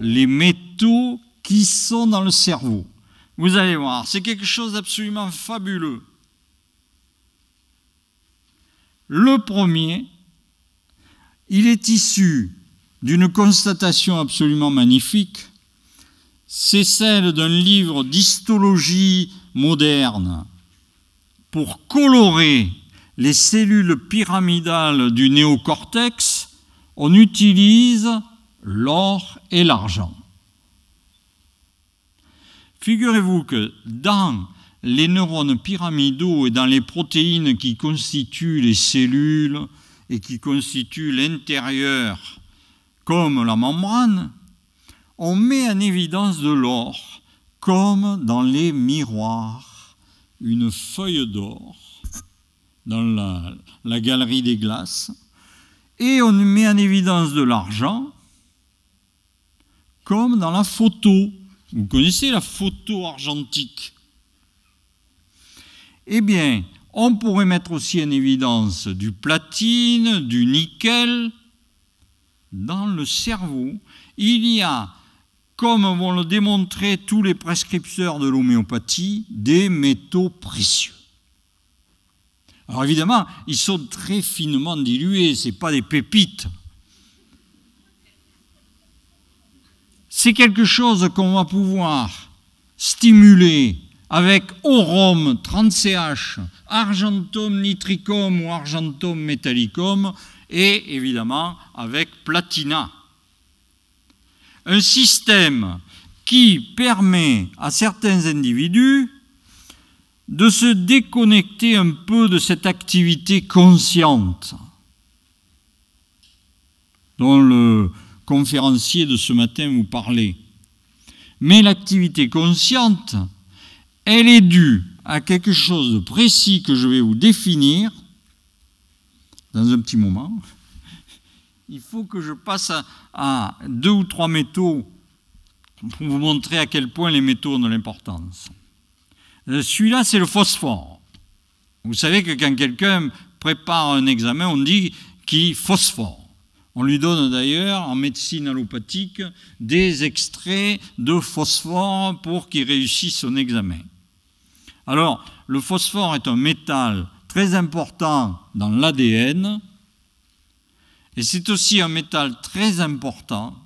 les métaux qui sont dans le cerveau. Vous allez voir, c'est quelque chose d'absolument fabuleux. Le premier, il est issu d'une constatation absolument magnifique, c'est celle d'un livre d'histologie moderne pour colorer les cellules pyramidales du néocortex, on utilise l'or et l'argent. Figurez-vous que dans les neurones pyramidaux et dans les protéines qui constituent les cellules et qui constituent l'intérieur comme la membrane, on met en évidence de l'or comme dans les miroirs, une feuille d'or dans la, galerie des glaces, et on met en évidence de l'argent comme dans la photo. Vous connaissez la photo argentique Eh bien, on pourrait mettre aussi en évidence du platine, du nickel. Dans le cerveau, il y a, comme vont le démontrer tous les prescripteurs de l'homéopathie, des métaux précieux. Alors évidemment, ils sont très finement dilués, ce n'est pas des pépites. c'est quelque chose qu'on va pouvoir stimuler avec Orom 30CH, Argentum nitricum ou Argentum metallicum et évidemment avec Platina. Un système qui permet à certains individus de se déconnecter un peu de cette activité consciente dont le, conférencier de ce matin vous parler. Mais l'activité consciente, elle est due à quelque chose de précis que je vais vous définir dans un petit moment. Il faut que je passe à, deux ou trois métaux pour vous montrer à quel point les métaux ont de l'importance. Celui-là, c'est le phosphore. Vous savez que quand quelqu'un prépare un examen, on dit qui phosphore. On lui donne d'ailleurs en médecine allopathique des extraits de phosphore pour qu'il réussisse son examen. Alors, le phosphore est un métal très important dans l'ADN et c'est aussi un métal très important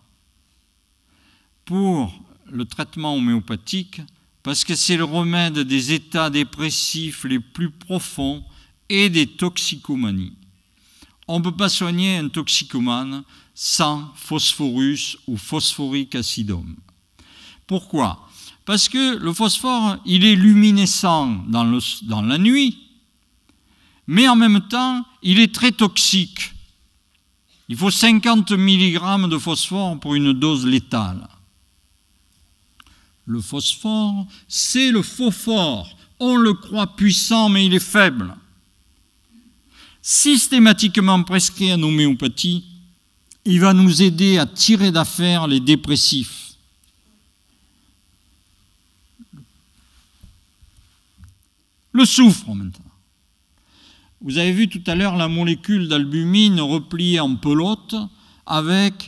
pour le traitement homéopathique parce que c'est le remède des états dépressifs les plus profonds et des toxicomanies. On ne peut pas soigner un toxicomane sans phosphorus ou phosphoric acidum. Pourquoi Parce que le phosphore, il est luminescent dans, dans la nuit, mais en même temps, il est très toxique. Il faut 50 mg de phosphore pour une dose létale. Le phosphore, c'est le faux fort. On le croit puissant, mais il est faible systématiquement prescrit en homéopathie, il va nous aider à tirer d'affaire les dépressifs. Le soufre maintenant. Vous avez vu tout à l'heure la molécule d'albumine repliée en pelote avec,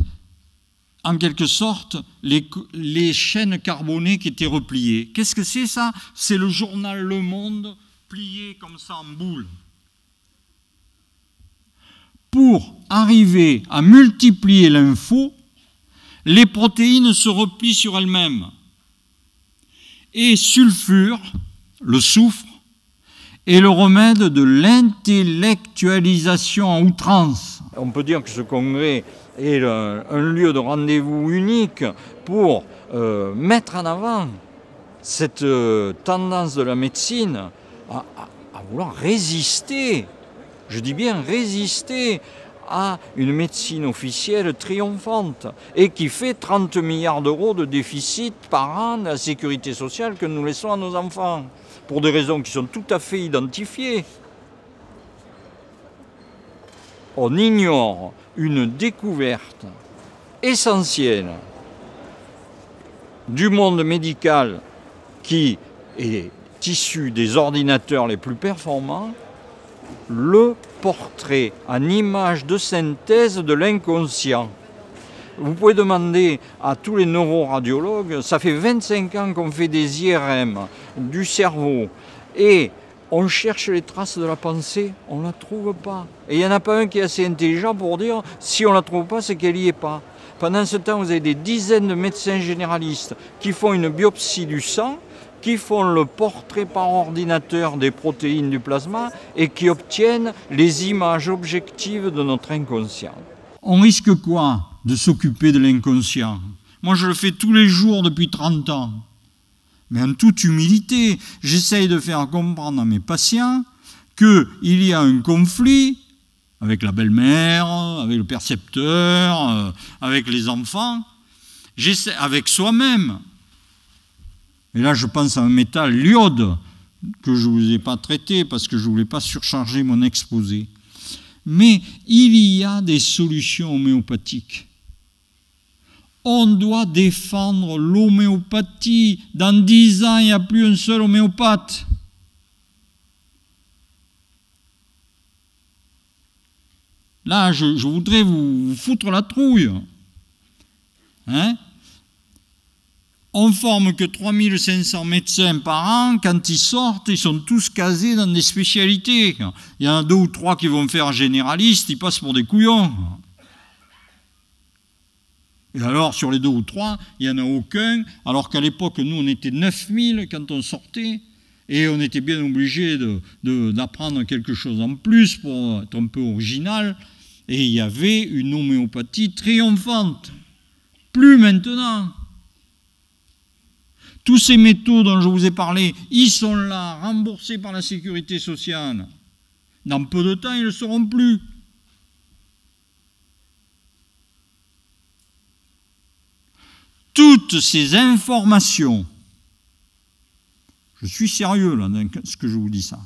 en quelque sorte, les, les chaînes carbonées qui étaient repliées. Qu'est-ce que c'est ça C'est le journal Le Monde plié comme ça en boule pour arriver à multiplier l'info, les protéines se replient sur elles-mêmes et sulfure, le soufre, est le remède de l'intellectualisation en outrance. On peut dire que ce congrès est un lieu de rendez-vous unique pour euh, mettre en avant cette euh, tendance de la médecine à vouloir résister je dis bien résister à une médecine officielle triomphante et qui fait 30 milliards d'euros de déficit par an de la sécurité sociale que nous laissons à nos enfants, pour des raisons qui sont tout à fait identifiées. On ignore une découverte essentielle du monde médical qui est issu des ordinateurs les plus performants le portrait en image de synthèse de l'inconscient. Vous pouvez demander à tous les neuroradiologues, ça fait 25 ans qu'on fait des IRM du cerveau et on cherche les traces de la pensée, on ne la trouve pas. Et il n'y en a pas un qui est assez intelligent pour dire si on ne la trouve pas, c'est qu'elle n'y est pas. Pendant ce temps, vous avez des dizaines de médecins généralistes qui font une biopsie du sang qui font le portrait par ordinateur des protéines du plasma et qui obtiennent les images objectives de notre inconscient. On risque quoi de s'occuper de l'inconscient Moi, je le fais tous les jours depuis 30 ans. Mais en toute humilité, j'essaye de faire comprendre à mes patients qu'il y a un conflit avec la belle-mère, avec le percepteur, euh, avec les enfants, avec soi-même. Et là, je pense à un métal, l'iode, que je ne vous ai pas traité parce que je ne voulais pas surcharger mon exposé. Mais il y a des solutions homéopathiques. On doit défendre l'homéopathie. Dans dix ans, il n'y a plus un seul homéopathe. Là, je, voudrais vous, foutre la trouille. Hein on forme que 3500 médecins par an. Quand ils sortent, ils sont tous casés dans des spécialités. Il y en a deux ou trois qui vont faire généraliste, ils passent pour des couillons. Et alors, sur les deux ou trois, il n'y en a aucun, alors qu'à l'époque, nous, on était 9000 quand on sortait, et on était bien obligé d'apprendre de, quelque chose en plus pour être un peu original, et il y avait une homéopathie triomphante. Plus maintenant. Tous ces métaux dont je vous ai parlé, ils sont là, remboursés par la sécurité sociale. Dans peu de temps, ils ne seront plus. Toutes ces informations, je suis sérieux là ce que je vous dis ça,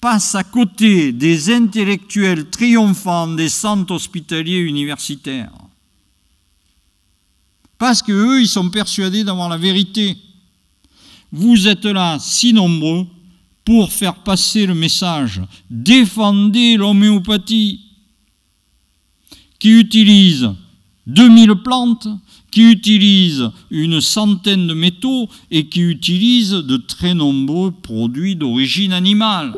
passent à côté des intellectuels triomphants des centres hospitaliers universitaires. Parce qu'eux, ils sont persuadés d'avoir la vérité vous êtes là si nombreux pour faire passer le message. Défendez l'homéopathie qui utilise 2000 plantes, qui utilise une centaine de métaux et qui utilise de très nombreux produits d'origine animale.